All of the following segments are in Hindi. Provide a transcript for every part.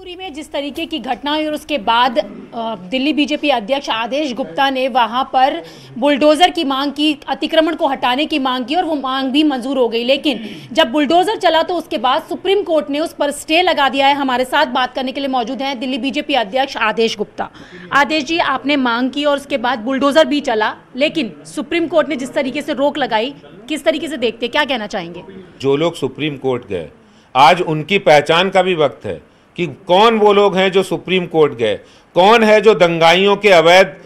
पुरी में जिस तरीके की घटना हुई और उसके बाद दिल्ली बीजेपी अध्यक्ष आदेश गुप्ता ने वहां पर बुलडोज़र की मांग की अतिक्रमण को हटाने की मांग की और वो मांग भी मंजूर हो गई लेकिन जब बुलडोज़र चला तो उसके बाद सुप्रीम कोर्ट ने उस पर स्टे लगा दिया है हमारे साथ बात करने के लिए मौजूद हैं दिल्ली बीजेपी अध्यक्ष आदेश गुप्ता आदेश जी आपने मांग की और उसके बाद बुलडोज़र भी चला लेकिन सुप्रीम कोर्ट ने जिस तरीके से रोक लगाई किस तरीके से देखते क्या कहना चाहेंगे जो लोग सुप्रीम कोर्ट गए आज उनकी पहचान का भी वक्त है कि कौन वो लोग हैं जो सुप्रीम कोर्ट गए कौन है जो दंगाइयों के अवैध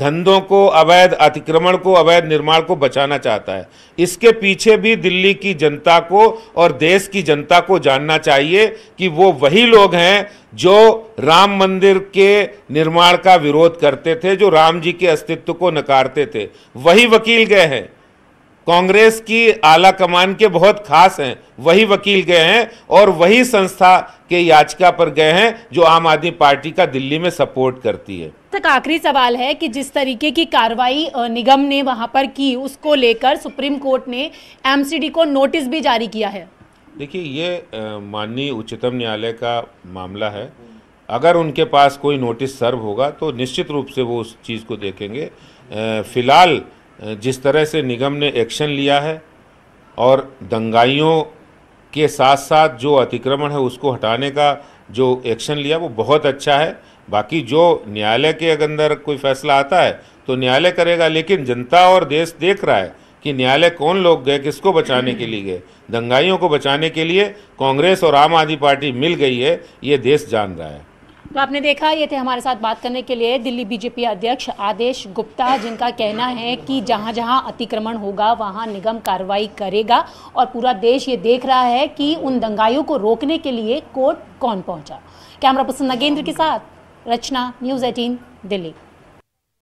धंधों को अवैध अतिक्रमण को अवैध निर्माण को बचाना चाहता है इसके पीछे भी दिल्ली की जनता को और देश की जनता को जानना चाहिए कि वो वही लोग हैं जो राम मंदिर के निर्माण का विरोध करते थे जो राम जी के अस्तित्व को नकारते थे वही वकील गए हैं कांग्रेस की आला कमान के बहुत खास हैं वही वकील गए हैं और वही संस्था के याचिका पर गए हैं जो आम आदमी पार्टी का दिल्ली में सपोर्ट करती है तक आखिरी सवाल है कि जिस तरीके की कार्रवाई निगम ने वहां पर की उसको लेकर सुप्रीम कोर्ट ने एमसीडी को नोटिस भी जारी किया है देखिए ये माननीय उच्चतम न्यायालय का मामला है अगर उनके पास कोई नोटिस सर्व होगा तो निश्चित रूप से वो उस चीज़ को देखेंगे फिलहाल जिस तरह से निगम ने एक्शन लिया है और दंगाइयों के साथ साथ जो अतिक्रमण है उसको हटाने का जो एक्शन लिया वो बहुत अच्छा है बाकी जो न्यायालय के अंदर कोई फैसला आता है तो न्यायालय करेगा लेकिन जनता और देश देख रहा है कि न्यायालय कौन लोग गए किसको बचाने के लिए गए दंगाइयों को बचाने के लिए कांग्रेस और आम आदमी पार्टी मिल गई है ये देश जान रहा है तो आपने देखा ये थे हमारे साथ बात करने के लिए दिल्ली बीजेपी अध्यक्ष आदेश गुप्ता जिनका कहना है कि जहाँ जहाँ अतिक्रमण होगा वहाँ निगम कार्रवाई करेगा और पूरा देश ये देख रहा है कि उन दंगाइयों को रोकने के लिए कोर्ट कौन पहुँचा कैमरा पर्सन नगेंद्र के साथ रचना न्यूज़ एटीन दिल्ली